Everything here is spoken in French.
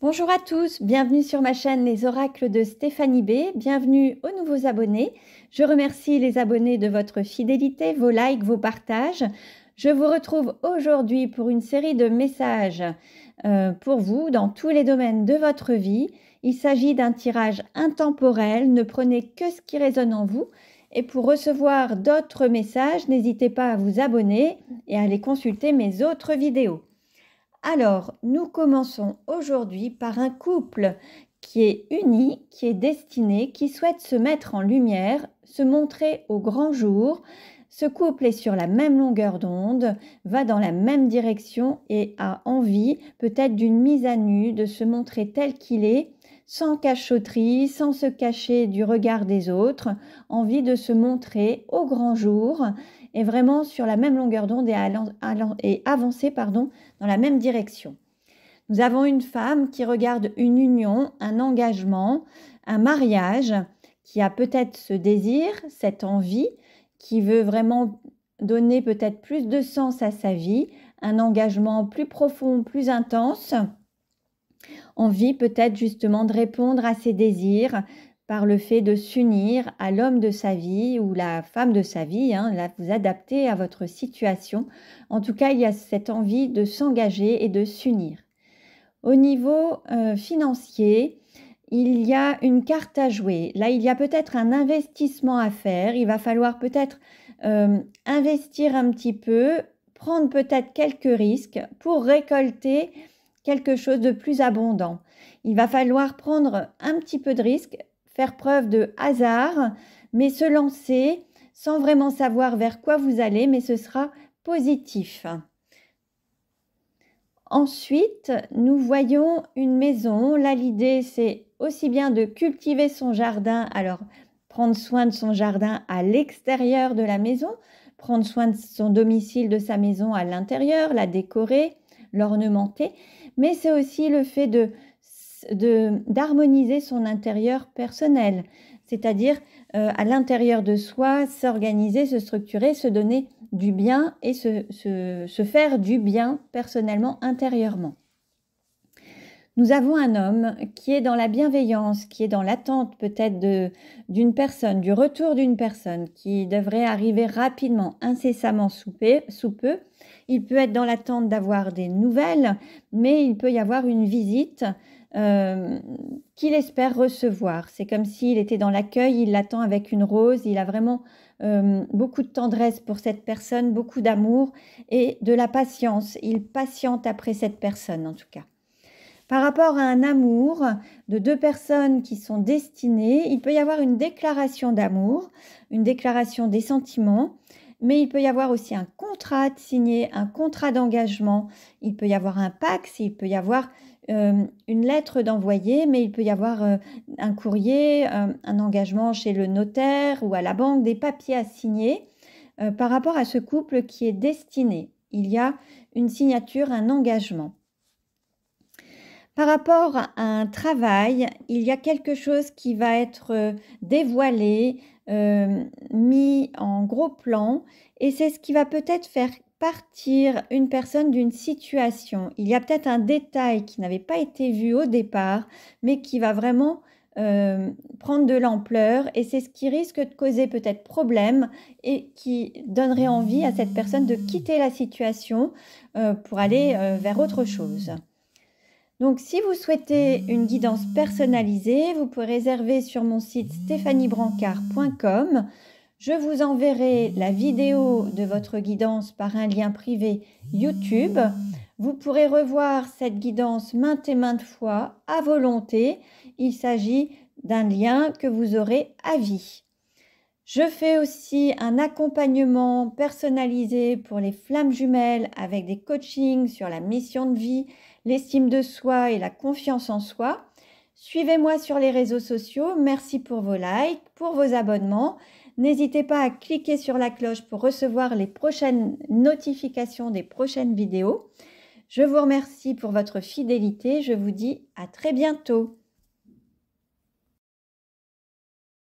Bonjour à tous, bienvenue sur ma chaîne Les Oracles de Stéphanie B. Bienvenue aux nouveaux abonnés. Je remercie les abonnés de votre fidélité, vos likes, vos partages. Je vous retrouve aujourd'hui pour une série de messages euh, pour vous dans tous les domaines de votre vie. Il s'agit d'un tirage intemporel, ne prenez que ce qui résonne en vous. Et pour recevoir d'autres messages, n'hésitez pas à vous abonner et à aller consulter mes autres vidéos. Alors, nous commençons aujourd'hui par un couple qui est uni, qui est destiné, qui souhaite se mettre en lumière, se montrer au grand jour. Ce couple est sur la même longueur d'onde, va dans la même direction et a envie peut-être d'une mise à nu, de se montrer tel qu'il est, sans cachotterie, sans se cacher du regard des autres, envie de se montrer au grand jour, est vraiment sur la même longueur d'onde et, et, avancer pardon, dans la même direction. Nous avons une femme qui regarde une union, un engagement, un mariage, qui a peut-être ce désir, cette envie, qui veut vraiment donner peut-être plus de sens à sa vie, un engagement plus profond, plus intense, envie peut-être justement de répondre à ses désirs, par le fait de s'unir à l'homme de sa vie ou la femme de sa vie, hein, là, vous adaptez à votre situation. En tout cas, il y a cette envie de s'engager et de s'unir. Au niveau euh, financier, il y a une carte à jouer. Là, il y a peut-être un investissement à faire. Il va falloir peut-être euh, investir un petit peu, prendre peut-être quelques risques pour récolter quelque chose de plus abondant. Il va falloir prendre un petit peu de risque faire preuve de hasard, mais se lancer sans vraiment savoir vers quoi vous allez, mais ce sera positif. Ensuite, nous voyons une maison. Là, l'idée, c'est aussi bien de cultiver son jardin, alors prendre soin de son jardin à l'extérieur de la maison, prendre soin de son domicile, de sa maison à l'intérieur, la décorer, l'ornementer, mais c'est aussi le fait de d'harmoniser son intérieur personnel, c'est-à-dire euh, à l'intérieur de soi, s'organiser, se structurer, se donner du bien et se, se faire du bien personnellement, intérieurement. Nous avons un homme qui est dans la bienveillance, qui est dans l'attente peut-être d'une personne, du retour d'une personne qui devrait arriver rapidement, incessamment sous peu, il peut être dans l'attente d'avoir des nouvelles, mais il peut y avoir une visite euh, qu'il espère recevoir. C'est comme s'il était dans l'accueil, il l'attend avec une rose, il a vraiment euh, beaucoup de tendresse pour cette personne, beaucoup d'amour et de la patience. Il patiente après cette personne en tout cas. Par rapport à un amour de deux personnes qui sont destinées, il peut y avoir une déclaration d'amour, une déclaration des sentiments mais il peut y avoir aussi un contrat de signer, un contrat d'engagement, il peut y avoir un pax, il peut y avoir euh, une lettre d'envoyer, mais il peut y avoir euh, un courrier, euh, un engagement chez le notaire ou à la banque, des papiers à signer par rapport à ce couple qui est destiné. Il y a une signature, un engagement. Par rapport à un travail, il y a quelque chose qui va être dévoilé, euh, mis en gros plan et c'est ce qui va peut-être faire partir une personne d'une situation. Il y a peut-être un détail qui n'avait pas été vu au départ, mais qui va vraiment euh, prendre de l'ampleur et c'est ce qui risque de causer peut-être problème et qui donnerait envie à cette personne de quitter la situation euh, pour aller vers autre chose. Donc si vous souhaitez une guidance personnalisée, vous pouvez réserver sur mon site stéphaniebrancard.com. Je vous enverrai la vidéo de votre guidance par un lien privé YouTube. Vous pourrez revoir cette guidance maintes et maintes fois à volonté. Il s'agit d'un lien que vous aurez à vie. Je fais aussi un accompagnement personnalisé pour les flammes jumelles avec des coachings sur la mission de vie, l'estime de soi et la confiance en soi. Suivez-moi sur les réseaux sociaux. Merci pour vos likes, pour vos abonnements. N'hésitez pas à cliquer sur la cloche pour recevoir les prochaines notifications des prochaines vidéos. Je vous remercie pour votre fidélité. Je vous dis à très bientôt.